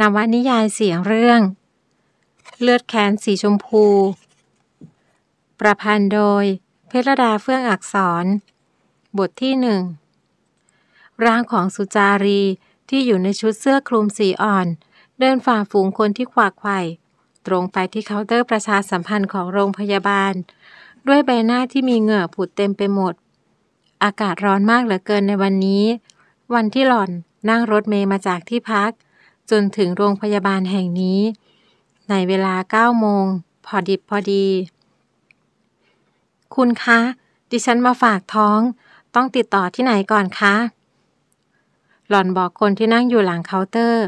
นวนิยายเสียงเรื่อง เลือดแคนสีชมพู ประพันธ์โดย เพรดาเฟื่องอักษร บทที่หนึ่งร่างของสุจารีที่อยู่ในชุดเสื้อคลุมสีอ่อน เดินฝ่าฝูงคนที่ขวากไขว่ตรงไปที่เคาน์เตอร์ประชาสัมพันธ์ของโรงพยาบาล ด้วยใบหน้าที่มีเหงื่อผุดเต็มไปหมด อากาศร้อนมากเหลือเกินในวันนี้ วันที่หล่อนนั่งรถเมย์มาจากที่พักจนถึงโรงพยาบาลแห่งนี้ ในเวลาเก้าโมงพอดิบพอดี คุณคะ ดิฉันมาฝากท้อง ต้องติดต่อที่ไหนก่อนคะหล่อนบอกคนที่นั่งอยู่หลังเคาน์เตอร์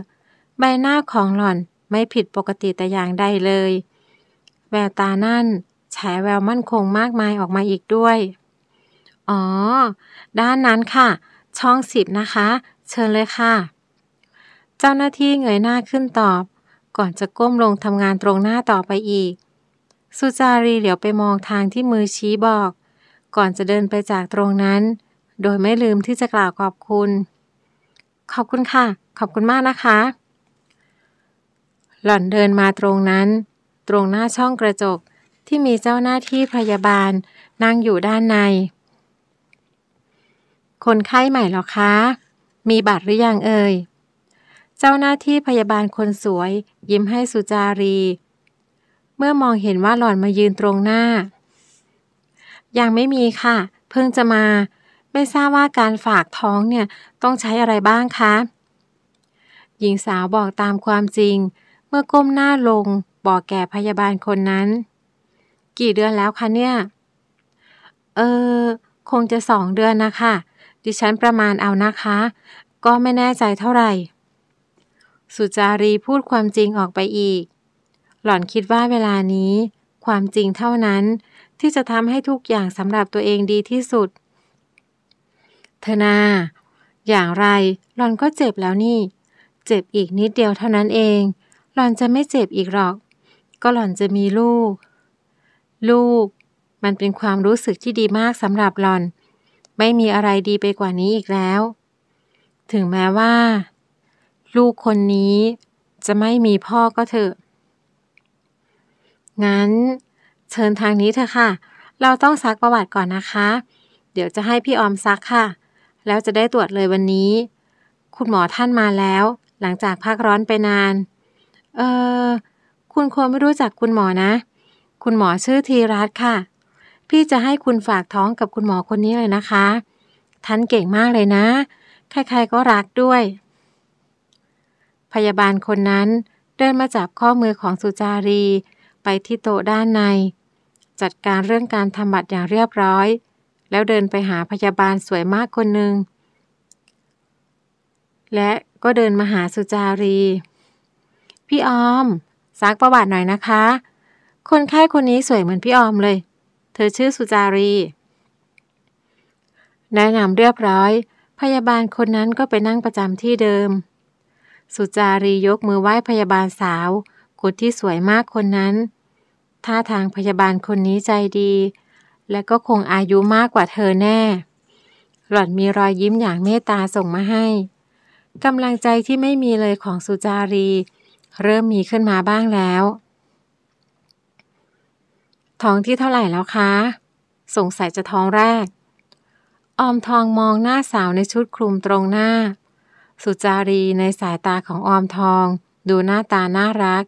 ใบหน้าของหล่อนไม่ผิดปกติแต่อย่างใดเลย แววตานั่นฉายแววมั่นคงมากมายออกมาอีกด้วย อ๋อ ด้านนั้นค่ะ ช่องสิบนะคะ เชิญเลยค่ะเจ้าหน้าที่เงยหน้าขึ้นตอบ ก่อนจะก้มลงทำงานตรงหน้าต่อไปอีก สุจารีเหลียวไปมองทางที่มือชี้บอก ก่อนจะเดินไปจากตรงนั้น โดยไม่ลืมที่จะกล่าวขอบคุณ ขอบคุณค่ะ ขอบคุณมากนะคะ หล่อนเดินมาตรงนั้น ตรงหน้าช่องกระจกที่มีเจ้าหน้าที่พยาบาลนั่งอยู่ด้านใน คนไข้ใหม่หรอคะ มีบัตรหรือยังเอ่ยเจ้าหน้าที่พยาบาลคนสวย ยิ้มให้สุจารี เมื่อมองเห็นว่าหล่อนมายืนตรงหน้ายังไม่มีค่ะ เพิ่งจะมา ไม่ทราบว่าการฝากท้องเนี่ยต้องใช้อะไรบ้างคะ หญิงสาวบอกตามความจริง เมื่อก้มหน้าลงบอกแก่พยาบาลคนนั้น กี่เดือนแล้วคะเนี่ยเออคงจะสองเดือนนะคะดิฉันประมาณเอานะคะ ก็ไม่แน่ใจเท่าไหร่สุจารีพูดความจริงออกไปอีก หล่อนคิดว่าเวลานี้ ความจริงเท่านั้น ที่จะทำให้ทุกอย่างสำหรับตัวเองดีที่สุดเธอนา อย่างไรหล่อนก็เจ็บแล้วนี่ เจ็บอีกนิดเดียวเท่านั้นเอง หล่อนจะไม่เจ็บอีกหรอก ก็หล่อนจะมีลูก ลูก มันเป็นความรู้สึกที่ดีมากสำหรับหล่อน ไม่มีอะไรดีไปกว่านี้อีกแล้ว ถึงแม้ว่าลูกคนนี้จะไม่มีพ่อก็เถอะ งั้น เชิญทางนี้เถอะค่ะ เราต้องซักประวัติก่อนนะคะ เดี๋ยวจะให้พี่ออมซักค่ะ แล้วจะได้ตรวจเลยวันนี้ คุณหมอท่านมาแล้ว หลังจากพักร้อนไปนาน เออคุณควรไม่รู้จักคุณหมอนะ คุณหมอชื่อธีรัตค่ะ พี่จะให้คุณฝากท้องกับคุณหมอคนนี้เลยนะคะ ท่านเก่งมากเลยนะ ใครๆก็รักด้วยพยาบาลคนนั้นเดินมาจับข้อมือของสุจารี ไปที่โต๊ะด้านใน จัดการเรื่องการทำบัตรอย่างเรียบร้อย แล้วเดินไปหาพยาบาลสวยมากคนหนึ่งและก็เดินมาหาสุจารี พี่ออมซักประวัติหน่อยนะคะ คนไข้คนนี้สวยเหมือนพี่ออมเลย เธอชื่อสุจารี แนะนำเรียบร้อย พยาบาลคนนั้นก็ไปนั่งประจำที่เดิมสุจารียกมือไหว้พยาบาลสาว คนที่สวยมากคนนั้นท่าทางพยาบาลคนนี้ใจดี และก็คงอายุมากกว่าเธอแน่ หล่อนมีรอยยิ้มอย่างเมตตาส่งมาให้กำลังใจที่ไม่มีเลยของสุจารี เริ่มมีขึ้นมาบ้างแล้ว ท้องที่เท่าไหร่แล้วคะ สงสัยจะท้องแรก ออมทองมองหน้าสาวในชุดคลุมตรงหน้าสุจารีในสายตาของออมทองดูหน้าตาน่ารัก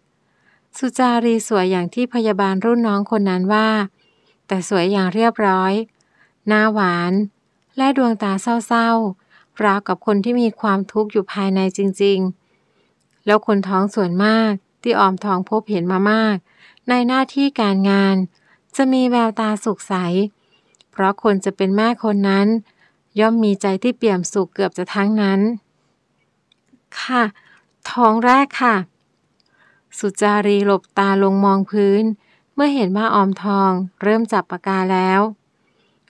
สุจารีสวยอย่างที่พยาบาลรุ่นน้องคนนั้นว่า แต่สวยอย่างเรียบร้อย หน้าหวาน และดวงตาเศร้าๆราวกับคนที่มีความทุกข์อยู่ภายในจริง ๆ แล้วคนท้องส่วนมากที่ออมทองพบเห็นมามาก ในหน้าที่การงานจะมีแววตาสุขใส เพราะคนจะเป็นแม่คนนั้น ย่อมมีใจที่เปี่ยมสุขเกือบจะทั้งนั้นค่ะท้องแรกค่ะ สุจารีหลบตาลงมองพื้น เมื่อเห็นว่าออมทอง เริ่มจับปากกาแล้ว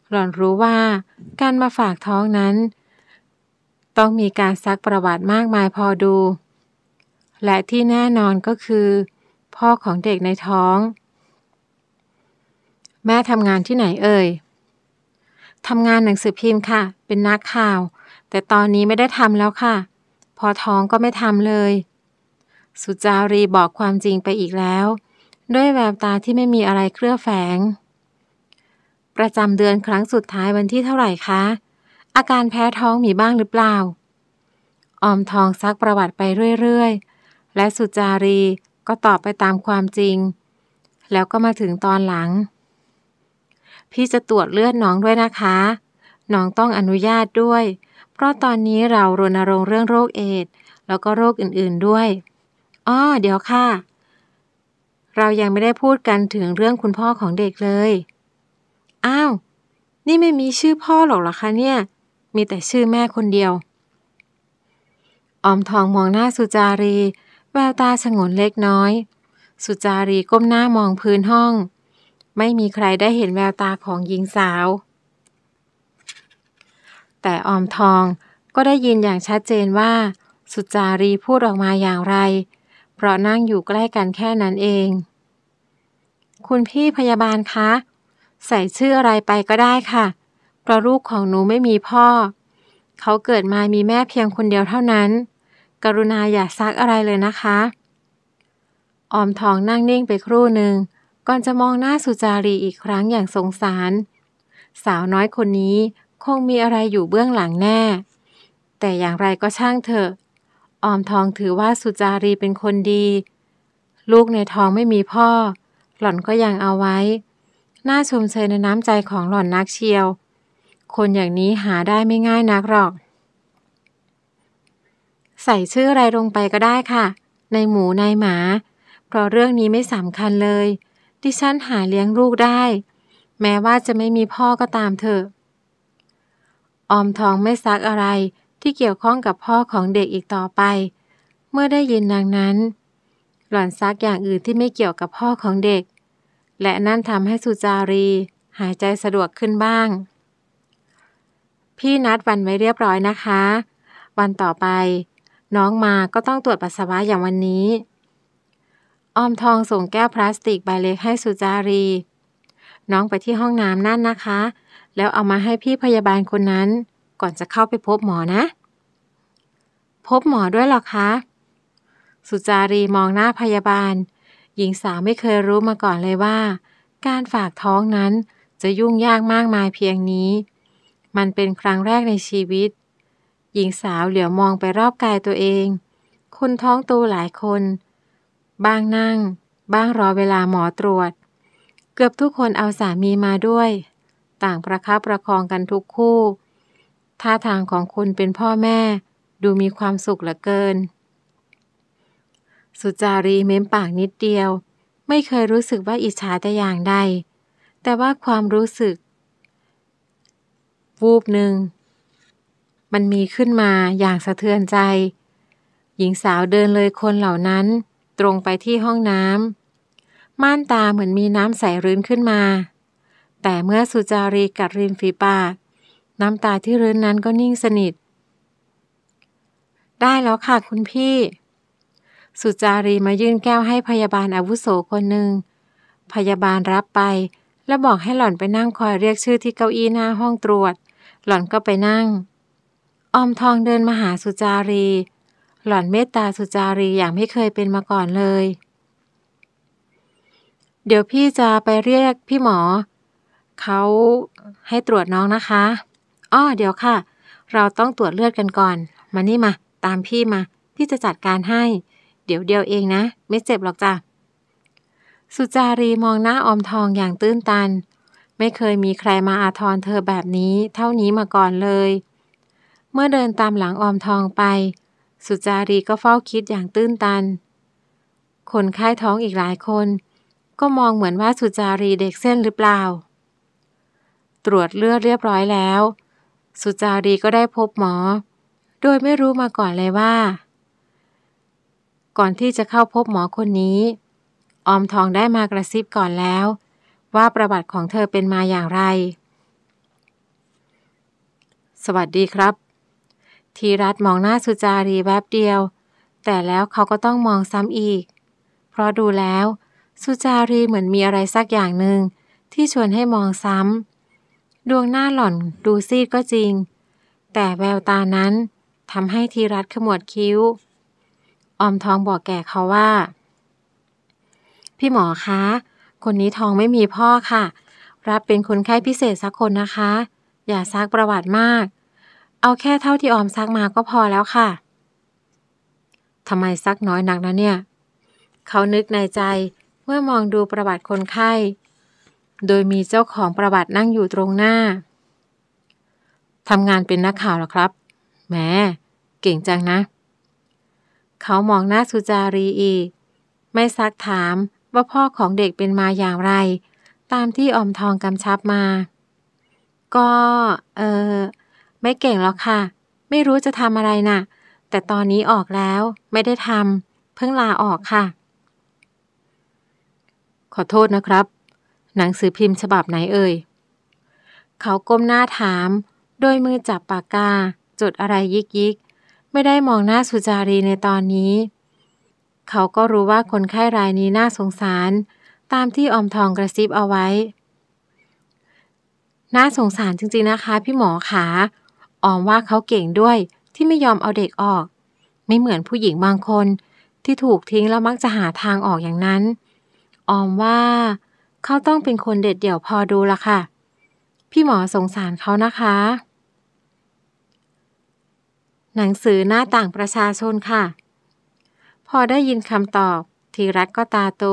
หล่อนรู้ว่า การมาฝากท้องนั้น ต้องมีการซักประวัติมากมายพอดู และที่แน่นอนก็คือ พ่อของเด็กในท้อง แม่ทำงานที่ไหนเอ่ยทำงานหนังสือพิมพ์ค่ะ เป็นนักข่าว แต่ตอนนี้ไม่ได้ทำแล้วค่ะพอท้องก็ไม่ทำเลย สุจารีบอกความจริงไปอีกแล้ว ด้วยแววตาที่ไม่มีอะไรเคลือบแฝง ประจำเดือนครั้งสุดท้ายวันที่เท่าไหร่คะ อาการแพ้ท้องมีบ้างหรือเปล่า ออมทองซักประวัติไปเรื่อยๆ และสุจารีก็ตอบไปตามความจริง แล้วก็มาถึงตอนหลัง พี่จะตรวจเลือดน้องด้วยนะคะ น้องต้องอนุญาตด้วยเพราะตอนนี้เรารณรงค์เรื่องโรคเอดแล้วก็โรคอื่นๆด้วยอ้อเดี๋ยวค่ะ เรายังไม่ได้พูดกันถึงเรื่องคุณพ่อของเด็กเลย อ้าว นี่ไม่มีชื่อพ่อหรอกหรอคะเนี่ย มีแต่ชื่อแม่คนเดียวออมทองมองหน้าสุจารี แววตาสงนเล็กน้อย สุจารีก้มหน้ามองพื้นห้อง ไม่มีใครได้เห็นแววตาของหญิงสาวแต่ออมทองก็ได้ยินอย่างชัดเจนว่า สุจารีพูดออกมาอย่างไร เพราะนั่งอยู่ใกล้กันแค่นั้นเอง คุณพี่พยาบาลคะ ใส่ชื่ออะไรไปก็ได้ค่ะเพราะลูกของหนูไม่มีพ่อเขาเกิดมามีแม่เพียงคนเดียวเท่านั้น กรุณาอย่าซักอะไรเลยนะคะออมทองนั่งนิ่งไปครู่หนึ่ง ก่อนจะมองหน้าสุจารีอีกครั้งอย่างสงสาร สาวน้อยคนนี้คงมีอะไรอยู่เบื้องหลังแน่ แต่อย่างไรก็ช่างเถอะ ออมทองถือว่าสุจารีเป็นคนดี ลูกในท้องไม่มีพ่อ หล่อนก็ยังเอาไว้ น่าชมเชยในน้ำใจของหล่อนนักเชียว คนอย่างนี้หาได้ไม่ง่ายนักหรอก ใส่ชื่ออะไรลงไปก็ได้ค่ะ ในหมูในหมา เพราะเรื่องนี้ไม่สำคัญเลย ดิฉันหาเลี้ยงลูกได้ แม้ว่าจะไม่มีพ่อก็ตามเถอะออมทองไม่ซักอะไรที่เกี่ยวข้องกับพ่อของเด็กอีกต่อไป เมื่อได้ยินดังนั้น หล่อนซักอย่างอื่นที่ไม่เกี่ยวกับพ่อของเด็ก และนั่นทำให้สุจารี หายใจสะดวกขึ้นบ้าง พี่นัดวันไว้เรียบร้อยนะคะ วันต่อไป น้องมาก็ต้องตรวจปัสสาวะอย่างวันนี้ ออมทองส่งแก้วพลาสติกใบเล็กให้สุจารี น้องไปที่ห้องน้ำนั่นนะคะแล้วเอามาให้พี่พยาบาลคนนั้นก่อนจะเข้าไปพบหมอนะ พบหมอด้วยหรอคะ สุจารีมองหน้าพยาบาล หญิงสาวไม่เคยรู้มาก่อนเลยว่า การฝากท้องนั้นจะยุ่งยากมากมายเพียงนี้ มันเป็นครั้งแรกในชีวิต หญิงสาวเหลียวมองไปรอบกายตัวเองคนท้องโตหลายคน บ้างนั่ง บ้างรอเวลาหมอตรวจ เกือบทุกคนเอาสามีมาด้วยต่างประคับประคองกันทุกคู่ท่าทางของคุณเป็นพ่อแม่ดูมีความสุขเหลือเกิน สุจารีเม้มปากนิดเดียว ไม่เคยรู้สึกว่าอิจฉาแต่อย่างใด แต่ว่าความรู้สึก วูบหนึ่ง มันมีขึ้นมาอย่างสะเทือนใจ หญิงสาวเดินเลยคนเหล่านั้นตรงไปที่ห้องน้ำม่านตาเหมือนมีน้ำใสรื้นขึ้นมาแต่เมื่อสุจารีกัดริมฝีปาก น้ำตาที่รื้นนั้นก็นิ่งสนิท ได้แล้วค่ะคุณพี่ สุจารีมายื่นแก้วให้พยาบาลอาวุโสคนหนึ่ง พยาบาลรับไป แล้วบอกให้หล่อนไปนั่งคอยเรียกชื่อที่เก้าอี้หน้าห้องตรวจ หล่อนก็ไปนั่งอมทองเดินมาหาสุจารี หล่อนเมตตาสุจารีอย่างไม่เคยเป็นมาก่อนเลย เดี๋ยวพี่จะไปเรียกพี่หมอเขาให้ตรวจน้องนะคะ อ้อเดี๋ยวค่ะ เราต้องตรวจเลือดกันก่อน มานี่มาตามพี่มา พี่จะจัดการให้ เดี๋ยวเดียวเองนะ ไม่เจ็บหรอกจ้ะ สุจารีมองหน้าอมทองอย่างตื้นตัน ไม่เคยมีใครมาอาทรเธอแบบนี้เท่านี้มาก่อนเลย เมื่อเดินตามหลังอมทองไป สุจารีก็เฝ้าคิดอย่างตื้นตัน คนไข้ท้องอีกหลายคน ก็มองเหมือนว่าสุจารีเด็กเส้นหรือเปล่าตรวจเลือดเรียบร้อยแล้ว สุจารีก็ได้พบหมอ โดยไม่รู้มาก่อนเลยว่า ก่อนที่จะเข้าพบหมอคนนี้ ออมทองได้มากระซิบก่อนแล้ว ว่าประวัติของเธอเป็นมาอย่างไร สวัสดีครับ ทีรัตมองหน้าสุจารีแวบเดียว แต่แล้วเขาก็ต้องมองซ้ำอีก เพราะดูแล้ว สุจารีเหมือนมีอะไรสักอย่างหนึ่งที่ชวนให้มองซ้ำดวงหน้าหล่อนดูซีดก็จริง แต่แววตานั้นทำให้ธีรัตขมวดคิ้ว ออมทองบอกแก่เขาว่า พี่หมอคะ คนนี้ทองไม่มีพ่อค่ะ รับเป็นคนไข้พิเศษสักคนนะคะ อย่าซักประวัติมาก เอาแค่เท่าที่ออมซักมาก็พอแล้วค่ะทำไมซักน้อยนักนะเนี่ย เขานึกในใจเมื่อมองดูประวัติคนไข้โดยมีเจ้าของประวัตินั่งอยู่ตรงหน้า ทำงานเป็นนักข่าวหรอครับ แหม เก่งจังนะ เขามองหน้าสุจารีอีก ไม่ซักถามว่าพ่อของเด็กเป็นมาอย่างไร ตามที่อมทองกำชับมา ก็เออ ไม่เก่งหรอกค่ะ ไม่รู้จะทำอะไรนะ่ะ แต่ตอนนี้ออกแล้ว ไม่ได้ทำเพิ่งลาออกค่ะ ขอโทษนะครับหนังสือพิมพ์ฉบับไหนเอ่ย เขาก้มหน้าถาม โดยมือจับปากกาจดอะไรยิกยิก ไม่ได้มองหน้าสุจารีในตอนนี้ เขาก็รู้ว่าคนไข้รายนี้ น่าสงสาร ตามที่อมทองกระซิบเอาไว้ น่าสงสารจริงๆนะคะพี่หมอขาออมว่าเขาเก่งด้วยที่ไม่ยอมเอาเด็กออก ไม่เหมือนผู้หญิงบางคนที่ถูกทิ้งแล้วมักจะหาทางออกอย่างนั้น ออมว่าเขาต้องเป็นคนเด็ดเดี่ยวพอดูละค่ะ พี่หมอสงสารเขานะคะ หนังสือหน้าต่างประชาชนค่ะ พอได้ยินคำตอบทีรัตก็ตาโต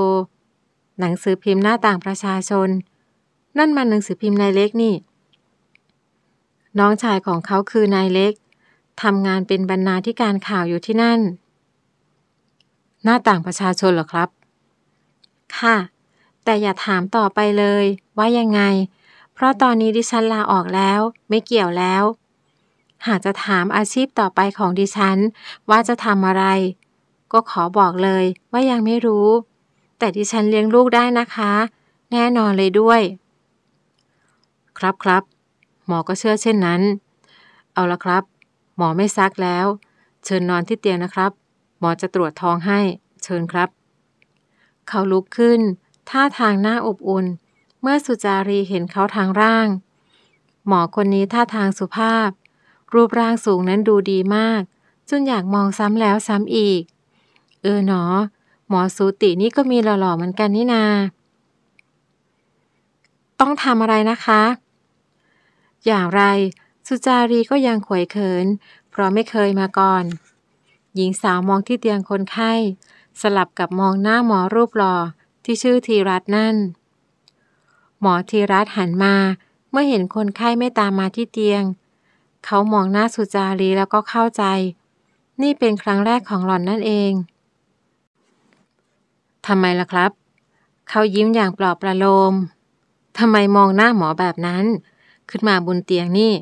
หนังสือพิมพ์หน้าต่างประชาชน นั่นมันหนังสือพิมพ์นายเล็กนี่น้องชายของเขาคือนายเล็กทำงานเป็นบรรณาธิการข่าวอยู่ที่นั่น หน้าต่างประชาชนเหรอครับ ค่ะแต่อย่าถามต่อไปเลย ว่ายังไง เพราะตอนนี้ดิฉันลาออกแล้วไม่เกี่ยวแล้ว หากจะถามอาชีพต่อไปของดิฉัน ว่าจะทำอะไร ก็ขอบอกเลยว่ายังไม่รู้ แต่ดิฉันเลี้ยงลูกได้นะคะ แน่นอนเลยด้วย ครับครับหมอก็เชื่อเช่นนั้น เอาละครับ หมอไม่ซักแล้ว เชิญนอนที่เตียงนะครับ หมอจะตรวจท้องให้ เชิญครับเขาลุกขึ้นท่าทางน่าอบอุ่น เมื่อสุจารีเห็นเขาทางร่าง หมอคนนี้ท่าทางสุภาพ รูปร่างสูงนั้นดูดีมาก จนอยากมองซ้ำแล้วซ้ำอีก เออหนอ หมอสูตินี่ก็มีหล่อๆเหมือนกันนี่นา ต้องทำอะไรนะคะ อย่างไร สุจารีก็ยังขวยเขิน เพราะไม่เคยมาก่อน หญิงสาวมองที่เตียงคนไข้ สลับกับมองหน้าหมอรูปหล่อที่ชื่อธีรัตน์นั่น หมอธีรัตน์หันมา เมื่อเห็นคนไข้ไม่ตามมาที่เตียง เขามองหน้าสุจารีแล้วก็เข้าใจ นี่เป็นครั้งแรกของหล่อนนั่นเองทำไมล่ะครับ เขายิ้มอย่างปลอบประโลมทำไมมองหน้าหมอแบบนั้น ขึ้นมาบนเตียงนี่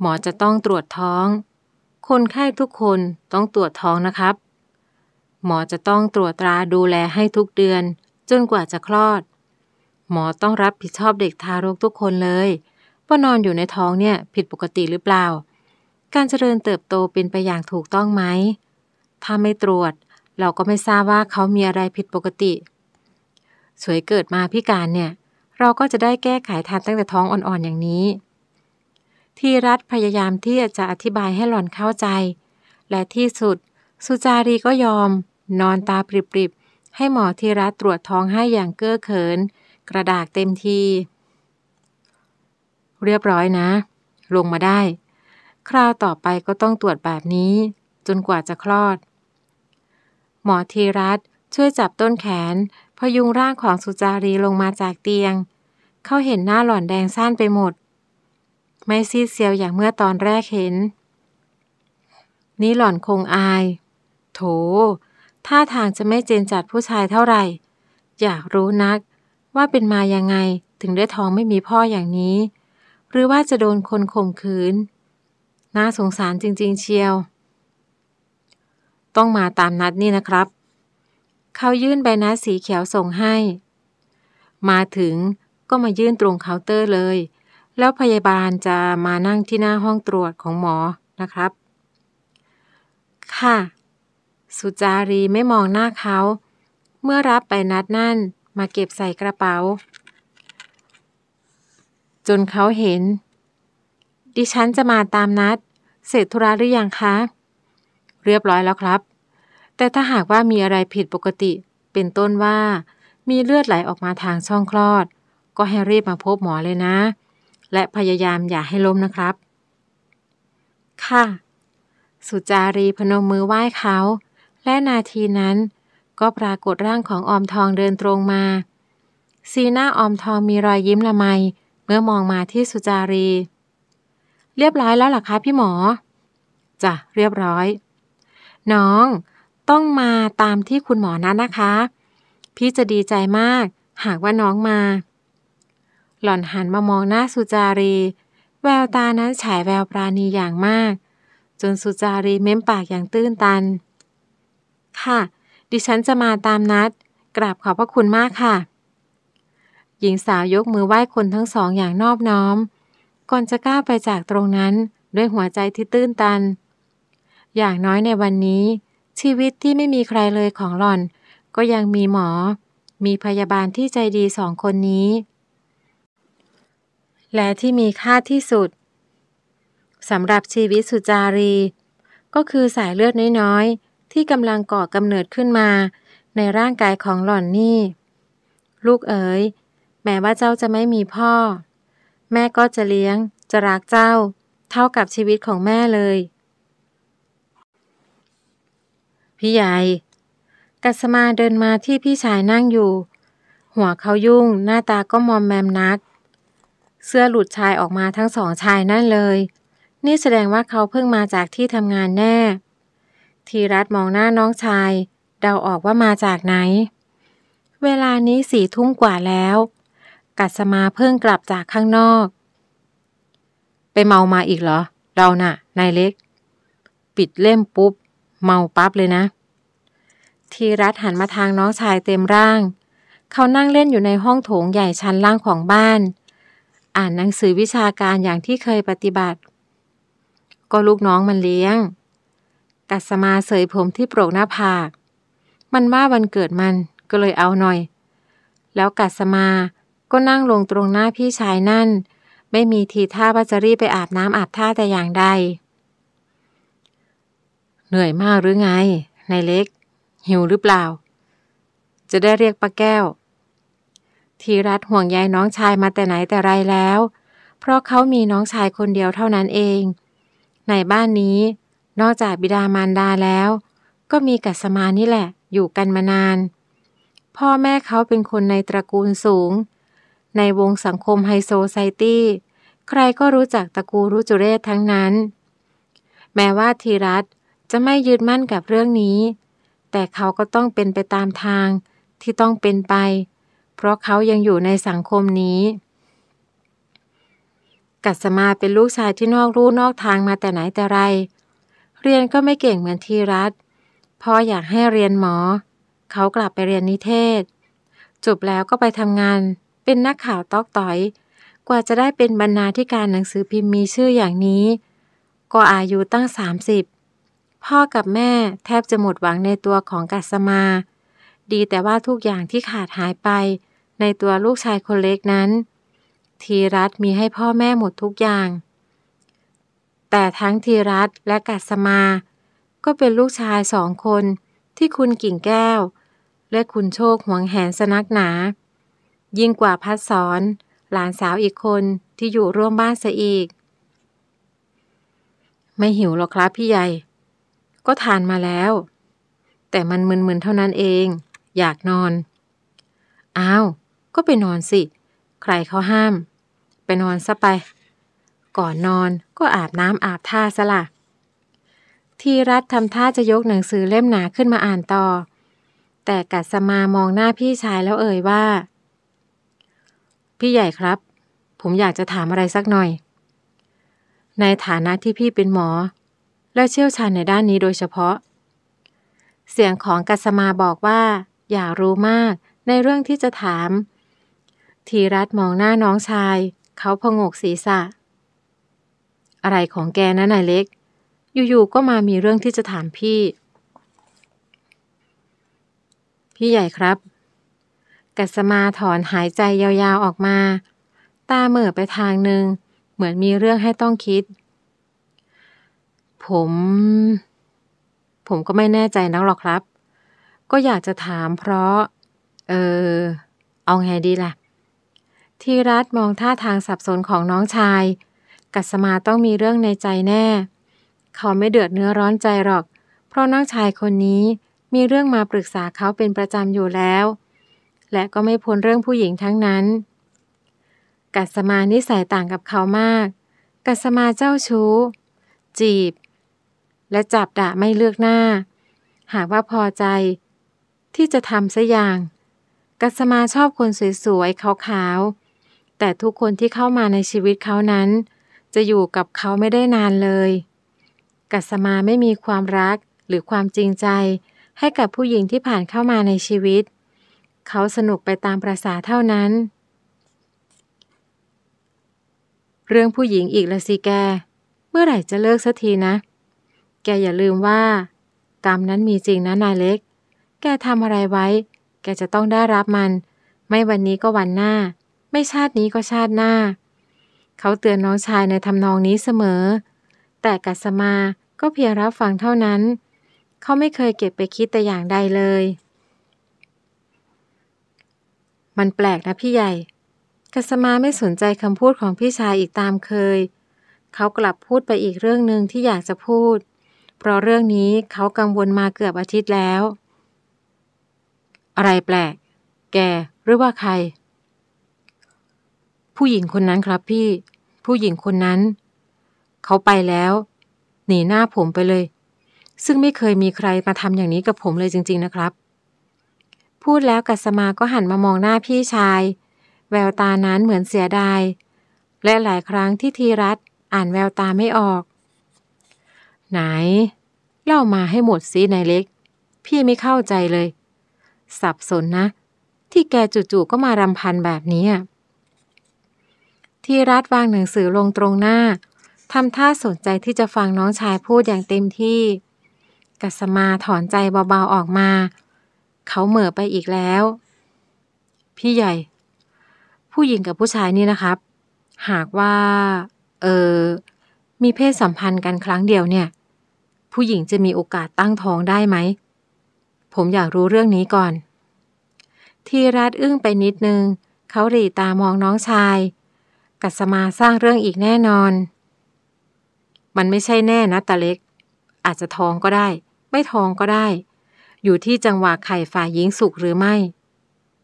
หมอจะต้องตรวจท้อง คนไข้ทุกคนต้องตรวจท้องนะครับ หมอจะต้องตรวจตราดูแลให้ทุกเดือนจนกว่าจะคลอด หมอต้องรับผิดชอบเด็กทารกทุกคนเลยว่านอนอยู่ในท้องเนี่ยผิดปกติหรือเปล่า การเจริญเติบโตเป็นไปอย่างถูกต้องไหม ถ้าไม่ตรวจ เราก็ไม่ทราบว่าเขามีอะไรผิดปกติ สวยเกิดมาพิการเนี่ย เราก็จะได้แก้ไขทันตั้งแต่ท้องอ่อนๆอย่างนี้ ที่รัฐพยายามที่จะอธิบายให้หล่อนเข้าใจ และที่สุด สุจารีก็ยอม นอนตาปริบให้หมอธีรัตตรวจท้องให้อย่างเก้อเขิน กระดากเต็มที เรียบร้อยนะ ลงมาได้ คราวต่อไปก็ต้องตรวจแบบนี้ จนกว่าจะคลอด หมอธีรัตช่วยจับต้นแขน พยุงร่างของสุจารีลงมาจากเตียง เขาเห็นหน้าหล่อนแดงซ่านไปหมด ไม่ซีดเซียวอย่างเมื่อตอนแรกเห็น นี่หล่อนคงอาย โถท่าทางจะไม่เจนจัดผู้ชายเท่าไหร่ อยากรู้นัก ว่าเป็นมายังไง ถึงได้ท้องไม่มีพ่ออย่างนี้ หรือว่าจะโดนคนข่มขืน น่าสงสารจริง ๆเชียว ต้องมาตามนัดนี่นะครับ เขายื่นใบนัดสีเขียวส่งให้ มาถึงก็มายื่นตรงเคาน์เตอร์เลย แล้วพยาบาลจะมานั่งที่หน้าห้องตรวจของหมอนะครับ ค่ะสุจารีไม่มองหน้าเขา เมื่อรับไปนัดนั่นมาเก็บใส่กระเป๋า จนเขาเห็น ดิฉันจะมาตามนัดเสร็จธุระหรือยังคะ เรียบร้อยแล้วครับ แต่ถ้าหากว่ามีอะไรผิดปกติเป็นต้นว่า มีเลือดไหลออกมาทางช่องคลอด ก็ให้รีบมาพบหมอเลยนะ และพยายามอย่าให้ล้มนะครับ ค่ะ สุจารีพนมมือไหว้เขาและนาทีนั้นก็ปรากฏร่างของออมทองเดินตรงมา สีหน้าออมทองมีรอยยิ้มละไมเมื่อมองมาที่สุจารี เรียบร้อยแล้วหรอคะพี่หมอจ้ะเรียบร้อย น้อง ต้องมาตามที่คุณหมอนัดนนะคะ พี่จะดีใจมาก หากว่าน้องมา หล่อนหันมามองหน้าสุจารี แววตานั้นฉายแววปราณีอย่างมาก จนสุจารี เม้มปากอย่างตื้นตันค่ะ ดิฉันจะมาตามนัด กราบขอบพระคุณมากค่ะ หญิงสาวยกมือไหว้คนทั้งสองอย่างนอบน้อม ก่อนจะก้าวไปจากตรงนั้นด้วยหัวใจที่ตื้นตัน อย่างน้อยในวันนี้ ชีวิตที่ไม่มีใครเลยของหล่อน ก็ยังมีหมอ มีพยาบาลที่ใจดีสองคนนี้ และที่มีค่าที่สุดสำหรับชีวิตสุจารี ก็คือสายเลือดน้อยที่กำลังก่อกำเนิดขึ้นมา ในร่างกายของหล่อนนี่ลูกเอ๋ยแม้ว่าเจ้าจะไม่มีพ่อ แม่ก็จะเลี้ยง จะรักเจ้า เท่ากับชีวิตของแม่เลย พี่ใหญ่ กัสมาเดินมาที่พี่ชายนั่งอยู่ หัวเขายุ่งหน้าตาก็มอมแมมนัก เสื้อหลุดชายออกมาทั้งสองชายนั่นเลย นี่แสดงว่าเขาเพิ่งมาจากที่ทำงานแน่ทีรัตมองหน้าน้องชาย เดาออกว่ามาจากไหน เวลานี้สี่ทุ่มกว่าแล้ว กัสมาเพิ่งกลับจากข้างนอก ไปเมามาอีกเหรอ เรานะ่ะ นายเล็ก ปิดเล่มปุ๊บ เมาปั๊บเลยนะ ทีรัตหันมาทางน้องชายเต็มร่าง เขานั่งเล่นอยู่ในห้องโถงใหญ่ชั้นล่างของบ้าน อ่านหนังสือวิชาการอย่างที่เคยปฏิบัติ ก็ลูกน้องมันเลี้ยงกัสมาเสยผมที่โปรกหน้าผาก มันว่าวันเกิดมันก็เลยเอาหน่อย แล้วกัสมาก็นั่งลงตรงหน้าพี่ชายนั่น ไม่มีทีท่าว่าจะรีบไปอาบ น้ำอาบ ท่าแต่อย่างใด เหนื่อยมากหรือไง ในเล็ก หิวหรือเปล่า จะได้เรียกป้าแก้ว ทีรัดห่วงใยน้องชายมาแต่ไหนแต่ไรแล้ว เพราะเขามีน้องชายคนเดียวเท่านั้นเอง ในบ้านนี้นอกจากบิดามารดาแล้ว ก็มีกัสมานี่แหละอยู่กันมานาน พ่อแม่เขาเป็นคนในตระกูลสูง ในวงสังคมไฮโซไซตี้ใครก็รู้จักตระกูลรุจุเรศทั้งนั้น แม้ว่าธีรัตจะไม่ยึดมั่นกับเรื่องนี้ แต่เขาก็ต้องเป็นไปตามทางที่ต้องเป็นไป เพราะเขายังอยู่ในสังคมนี้ กัสมาเป็นลูกชายที่นอกรู้นอกทางมาแต่ไหนแต่ไรเรียนก็ไม่เก่งเหมือนทีรัตพ่ออยากให้เรียนหมอ เขากลับไปเรียนนิเทศ จบแล้วก็ไปทำงาน เป็นนักข่าวตอกต่อย กว่าจะได้เป็นบรรณาธิการหนังสือพิมพ์มีชื่ออย่างนี้ ก็อายุตั้ง 30 พ่อกับแม่แทบจะหมดหวังในตัวของกัสมา ดีแต่ว่าทุกอย่างที่ขาดหายไป ในตัวลูกชายคนเล็กนั้น ทีรัตมีให้พ่อแม่หมดทุกอย่างแต่ทั้งธีรัตและกัสมา ก็เป็นลูกชายสองคนที่คุณกิ่งแก้ว และคุณโชคห่วงแหนสนักหนา ยิ่งกว่าพัดสอน หลานสาวอีกคนที่อยู่ร่วมบ้านเสียอีก ไม่หิวหรอกครับพี่ใหญ่ ก็ทานมาแล้ว แต่มันมึนๆเท่านั้นเอง อยากนอนอ้าว ก็ไปนอนสิ ใครเขาห้าม ไปนอนซะไปก่อนนอนก็อาบน้ำอาบท่าสละ ทีรัตทำท่าจะยกหนังสือเล่มหนาขึ้นมาอ่านต่อ แต่กัสมามองหน้าพี่ชายแล้วเอ่ยว่า พี่ใหญ่ครับ ผมอยากจะถามอะไรสักหน่อย ในฐานะที่พี่เป็นหมอ และเชี่ยวชาญในด้านนี้โดยเฉพาะ เสียงของ กัสมาบอกว่า อยากรู้มากในเรื่องที่จะถาม ทีรัตมองหน้าน้องชาย เขาพงกศีรษะอะไรของแกนะนายเล็กอยู่ๆก็มามีเรื่องที่จะถามพี่ พี่ใหญ่ครับ กัสมาถอนหายใจยาวๆออกมาตาเหม่อไปทางหนึ่งเหมือนมีเรื่องให้ต้องคิด ผม ผมก็ไม่แน่ใจนักหรอกครับ ก็อยากจะถามเพราะ เออ เอาไงดีล่ะ ทีรัตมองท่าทางสับสนของน้องชายกัสมาต้องมีเรื่องในใจแน่ เขาไม่เดือดเนื้อร้อนใจหรอก เพราะน้องชายคนนี้มีเรื่องมาปรึกษาเขาเป็นประจำอยู่แล้ว และก็ไม่พ้นเรื่องผู้หญิงทั้งนั้น กัสมานิสัยต่างกับเขามาก กัสมาเจ้าชู้ จีบ และจับด่าไม่เลือกหน้า หากว่าพอใจ ที่จะทำสัอย่าง กัสมาชอบคนสวยๆขาวๆแต่ทุกคนที่เข้ามาในชีวิตเขานั้นจะอยู่กับเขาไม่ได้นานเลย กัสมาไม่มีความรักหรือความจริงใจ ให้กับผู้หญิงที่ผ่านเข้ามาในชีวิต เขาสนุกไปตามประสาเท่านั้น เรื่องผู้หญิงอีกละสิแก เมื่อไหร่จะเลิกสักทีนะ แกอย่าลืมว่ากรรมนั้นมีจริงนะนายเล็ก แกทำอะไรไว้ แกจะต้องได้รับมัน ไม่วันนี้ก็วันหน้า ไม่ชาตินี้ก็ชาติหน้าเขาเตือนน้องชายในทำนองนี้เสมอ แต่กัสมาก็เพียงรับฟังเท่านั้น เขาไม่เคยเก็บไปคิดแต่อย่างใดเลย มันแปลกนะพี่ใหญ่ กัสมาไม่สนใจคำพูดของพี่ชายอีกตามเคย เขากลับพูดไปอีกเรื่องหนึ่งที่อยากจะพูด เพราะเรื่องนี้เขากังวลมาเกือบอาทิตย์แล้ว อะไรแปลก แกหรือว่าใคร ผู้หญิงคนนั้นครับพี่ผู้หญิงคนนั้น เขาไปแล้ว หนีหน้าผมไปเลย ซึ่งไม่เคยมีใครมาทำอย่างนี้กับผมเลยจริง ๆนะครับ พูดแล้วกัสมาก็หันมามองหน้าพี่ชาย แววตานั้นเหมือนเสียดายและหลายครั้งที่ทีรัตอ่านแววตาไม่ออก ไหนเล่ามาให้หมดสินายเล็กพี่ไม่เข้าใจเลย สับสนนะ ที่แกจู่ๆก็มารำพันแบบนี้ที่รัฐวางหนังสือลงตรงหน้า ทำท่าสนใจที่จะฟังน้องชายพูดอย่างเต็มที่ กัสมาถอนใจเบา ๆ ออกมา เขาเหม่อไปอีกแล้ว พี่ใหญ่ ผู้หญิงกับผู้ชายนี่นะครับ หากว่า เออ มีเพศสัมพันธ์กันครั้งเดียวเนี่ย ผู้หญิงจะมีโอกาสตั้งท้องได้ไหม ผมอยากรู้เรื่องนี้ก่อน ทีรัตอึ้งไปนิดนึง เขาหลีตามองน้องชายกัสมาสร้างเรื่องอีกแน่นอน มันไม่ใช่แน่นะตาเล็ก อาจจะท้องก็ได้ ไม่ท้องก็ได้ อยู่ที่จังหวะไข่ฝ่ายหญิงสุกหรือไม่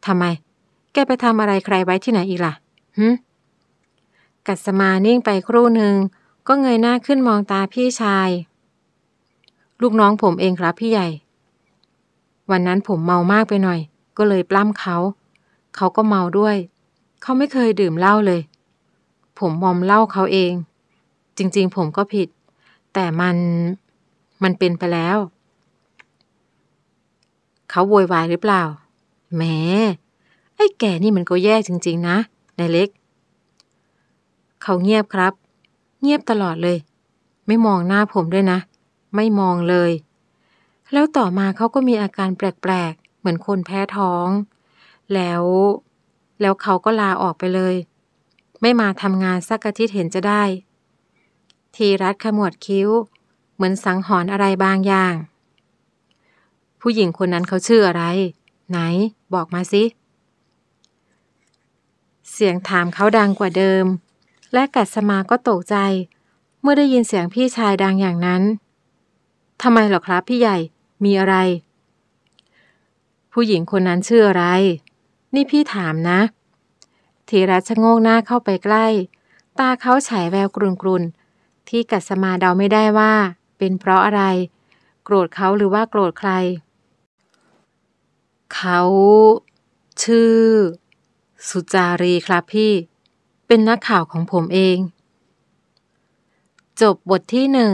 ทำไม แกไปทำอะไรใครไว้ที่ไหนอีกล่ะ หึ กัสมานิ่งไปครู่หนึ่ง ก็เงยหน้าขึ้นมองตาพี่ชาย ลูกน้องผมเองครับพี่ใหญ่ วันนั้นผมเมามากไปหน่อย ก็เลยปล้ำเขา เขาก็เมาด้วย เขาไม่เคยดื่มเหล้าเลยผมมอมเล่าเขาเอง จริงๆ ผมก็ผิด แต่มันมันเป็นไปแล้ว เขาโวยวายหรือเปล่า แหม ไอ้แก่นี่มันก็แย่จริงๆนะนายเล็ก เขาเงียบครับ เงียบตลอดเลย ไม่มองหน้าผมด้วยนะ ไม่มองเลย แล้วต่อมาเขาก็มีอาการแปลกๆ เหมือนคนแพ้ท้อง แล้วแล้วเขาก็ลาออกไปเลยไม่มาทำงานสักอาทิตย์เห็นจะได้ทีรัดขมวดคิ้ว เหมือนสังหรณ์อะไรบางอย่าง ผู้หญิงคนนั้นเขาชื่ออะไร ไหน บอกมาสิ เสียงถามเขาดังกว่าเดิม และกัดสมาก็ตกใจ เมื่อได้ยินเสียงพี่ชายดังอย่างนั้นทำไมหรอครับพี่ใหญ่มีอะไร ผู้หญิงคนนั้นชื่ออะไร นี่พี่ถามนะเธีรัชะโงกหน้าเข้าไปใกล้ ตาเขาฉายแววกรุนกรุนที่กัสมาเดาไม่ได้ว่าเป็นเพราะอะไร โกรธเขาหรือว่าโกรธใคร เขา ชื่อ สุจารีครับพี่ เป็นนักข่าวของผมเอง จบบทที่หนึ่ง